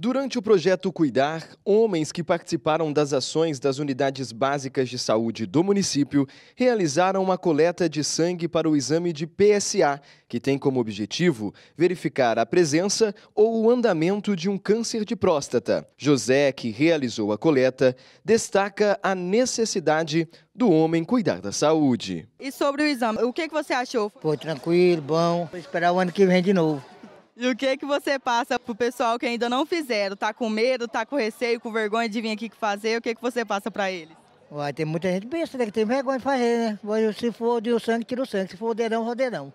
Durante o projeto Cuidar, homens que participaram das ações das unidades básicas de saúde do município realizaram uma coleta de sangue para o exame de PSA, que tem como objetivo verificar a presença ou o andamento de um câncer de próstata. José, que realizou a coleta, destaca a necessidade do homem cuidar da saúde. E sobre o exame, o que você achou? Foi tranquilo, bom, vou esperar o ano que vem de novo. E o que é que você passa pro pessoal que ainda não fizeram? Tá com medo, tá com receio, com vergonha de vir aqui fazer? O que é que você passa para eles? Uai, tem muita gente besta, né? Que tem vergonha de fazer, né? se for de o sangue, tira o sangue. Se for rodeirão, rodeirão.